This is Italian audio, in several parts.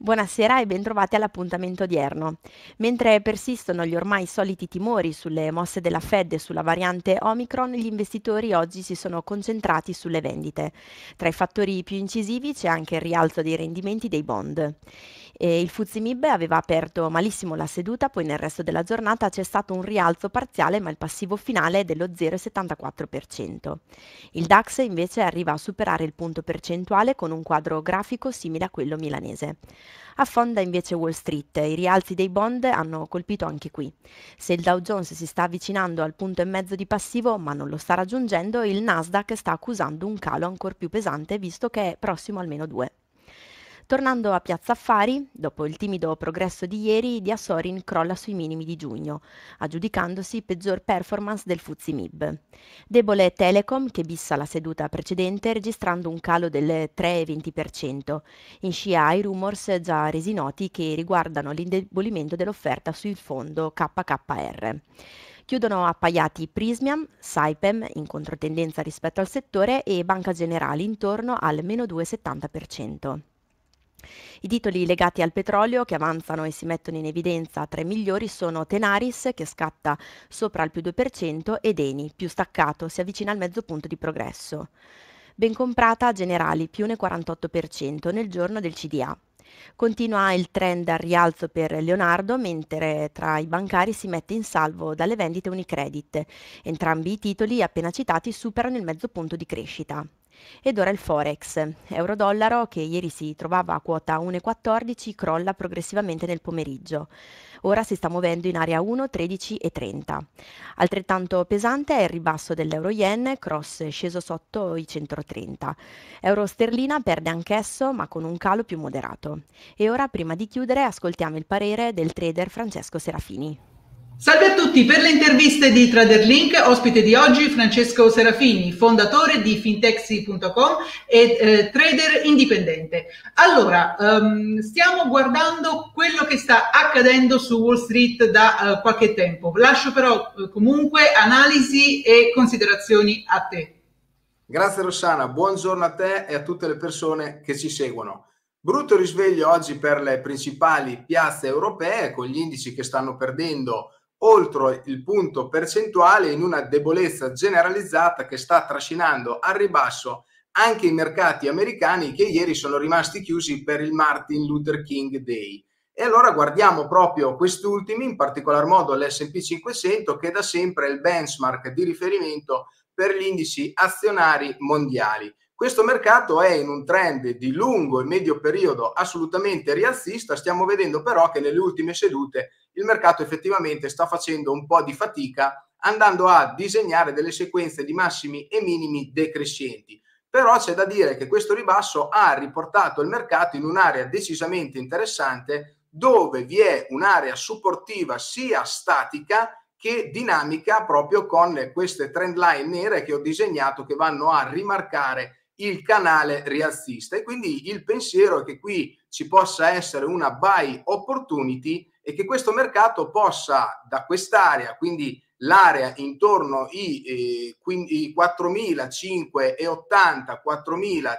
Buonasera e bentrovati all'appuntamento odierno. Mentre persistono gli ormai soliti timori sulle mosse della Fed e sulla variante Omicron, gli investitori oggi si sono concentrati sulle vendite. Tra i fattori più incisivi c'è anche il rialzo dei rendimenti dei bond. E il Fuzimib aveva aperto malissimo la seduta, poi nel resto della giornata c'è stato un rialzo parziale, ma il passivo finale è dello 0,74%. Il DAX invece arriva a superare il punto percentuale con un quadro grafico simile a quello milanese. Affonda invece Wall Street, i rialzi dei bond hanno colpito anche qui. Se il Dow Jones si sta avvicinando al punto e mezzo di passivo ma non lo sta raggiungendo, il Nasdaq sta accusando un calo ancora più pesante visto che è prossimo almeno due. Tornando a Piazza Affari, dopo il timido progresso di ieri, Diasorin crolla sui minimi di giugno, aggiudicandosi peggior performance del Fuzzi MIB. Debole Telecom, che bissa la seduta precedente, registrando un calo del 3,20%. In scia ai rumors già resi noti che riguardano l'indebolimento dell'offerta sul fondo KKR. Chiudono appaiati Prismiam, Saipem in controtendenza rispetto al settore e Banca Generali intorno al meno 2,70%. I titoli legati al petrolio che avanzano e si mettono in evidenza tra i migliori sono Tenaris che scatta sopra il più 2% ed Eni più staccato, si avvicina al mezzo punto di progresso. Ben comprata Generali più 1,48% nel giorno del CDA. Continua il trend al rialzo per Leonardo, mentre tra i bancari si mette in salvo dalle vendite Unicredit. Entrambi i titoli appena citati superano il mezzo punto di crescita. Ed ora il Forex, euro-dollaro che ieri si trovava a quota 1,14 crolla progressivamente nel pomeriggio. Ora si sta muovendo in area 1,13,30. Altrettanto pesante è il ribasso dell'euro-yen, cross sceso sotto i 130. Euro-sterlina perde anch'esso ma con un calo più moderato. E ora prima di chiudere ascoltiamo il parere del trader Francesco Serafini. Salve a tutti, per le interviste di TraderLink, ospite di oggi Francesco Serafini, fondatore di fintexi.com e eh, trader indipendente. Allora, um, stiamo guardando quello che sta accadendo su Wall Street da uh, qualche tempo. Lascio però uh, comunque analisi e considerazioni a te. Grazie Rossana, buongiorno a te e a tutte le persone che ci seguono. Brutto risveglio oggi per le principali piazze europee con gli indici che stanno perdendo oltre il punto percentuale in una debolezza generalizzata che sta trascinando al ribasso anche i mercati americani che ieri sono rimasti chiusi per il Martin Luther King Day. E allora guardiamo proprio questi ultimi, in particolar modo l'SP 500, che da sempre è il benchmark di riferimento per gli indici azionari mondiali. Questo mercato è in un trend di lungo e medio periodo assolutamente rialzista, stiamo vedendo però che nelle ultime sedute il mercato effettivamente sta facendo un po' di fatica andando a disegnare delle sequenze di massimi e minimi decrescenti. Però c'è da dire che questo ribasso ha riportato il mercato in un'area decisamente interessante dove vi è un'area supportiva sia statica che dinamica proprio con queste trend line nere che ho disegnato che vanno a rimarcare il canale rialzista e quindi il pensiero è che qui ci possa essere una buy opportunity e che questo mercato possa da quest'area, quindi l'area intorno ai eh, 4.580, 4.560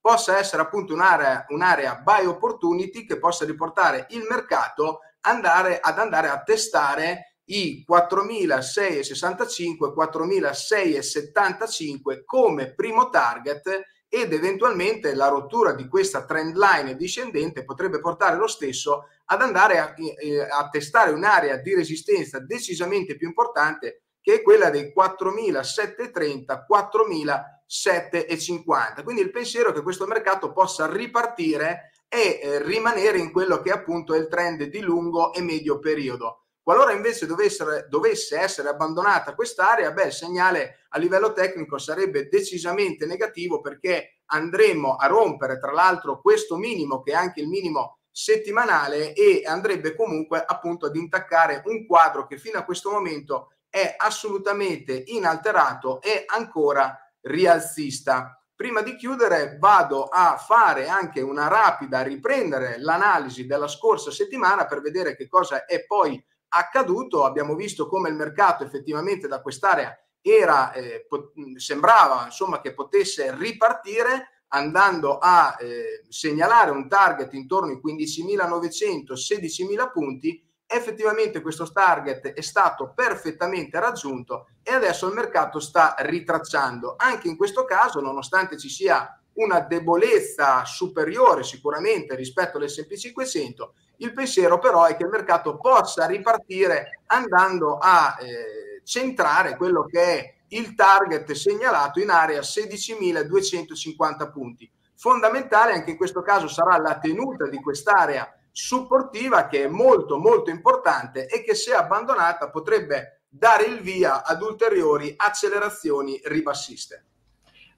possa essere appunto un'area, un'area buy opportunity che possa riportare il mercato andare, ad andare a testare i 4.665, 4.675 come primo target ed eventualmente la rottura di questa trend line discendente potrebbe portare lo stesso ad andare a, eh, a testare un'area di resistenza decisamente più importante che è quella dei 4.730, 4.750. Quindi il pensiero è che questo mercato possa ripartire e eh, rimanere in quello che appunto è il trend di lungo e medio periodo. Qualora invece dovesse, dovesse essere abbandonata quest'area, beh, il segnale a livello tecnico sarebbe decisamente negativo perché andremmo a rompere tra l'altro questo minimo che è anche il minimo settimanale e andrebbe comunque appunto ad intaccare un quadro che fino a questo momento è assolutamente inalterato e ancora rialzista. Prima di chiudere vado a fare anche una rapida riprendere l'analisi della scorsa settimana per vedere che cosa è poi accaduto, abbiamo visto come il mercato effettivamente da quest'area era, eh, mm, sembrava insomma, che potesse ripartire andando a eh, segnalare un target intorno ai 15.900-16.000 punti, effettivamente questo target è stato perfettamente raggiunto e adesso il mercato sta ritracciando. Anche in questo caso, nonostante ci sia una debolezza superiore sicuramente rispetto all'SP 500, il pensiero però è che il mercato possa ripartire andando a eh, centrare quello che è il target segnalato in area 16.250 punti. Fondamentale anche in questo caso sarà la tenuta di quest'area supportiva che è molto molto importante e che se abbandonata potrebbe dare il via ad ulteriori accelerazioni ribassiste.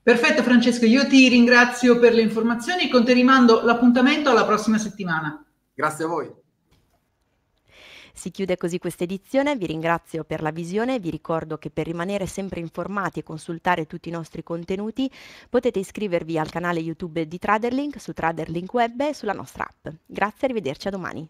Perfetto Francesco, io ti ringrazio per le informazioni e con te rimando l'appuntamento alla prossima settimana. Grazie a voi. Si chiude così questa edizione, vi ringrazio per la visione, vi ricordo che per rimanere sempre informati e consultare tutti i nostri contenuti potete iscrivervi al canale YouTube di Traderlink su Traderlink Web e sulla nostra app. Grazie, arrivederci a domani.